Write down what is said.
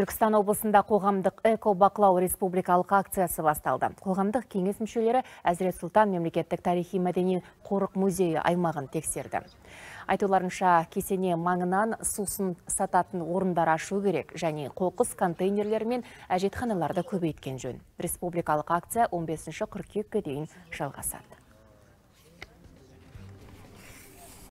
Түркістан облысында қоғамдық эко-бақылау республикалық акциясы басталды. Қоғамдық кеңес мүшелері Әзірет Сұлтан мемлекеттік тарихи мәдени қорық музейі аймағын тексерді. Айтуларынша кесене маңынан сусын сататын орындар ашу керек және қоқыс контейнерлермен әжетханыларды әжетханаларды көбейткен жөн. Республикалық акция 15 қыркүйекке дейін жалғасады.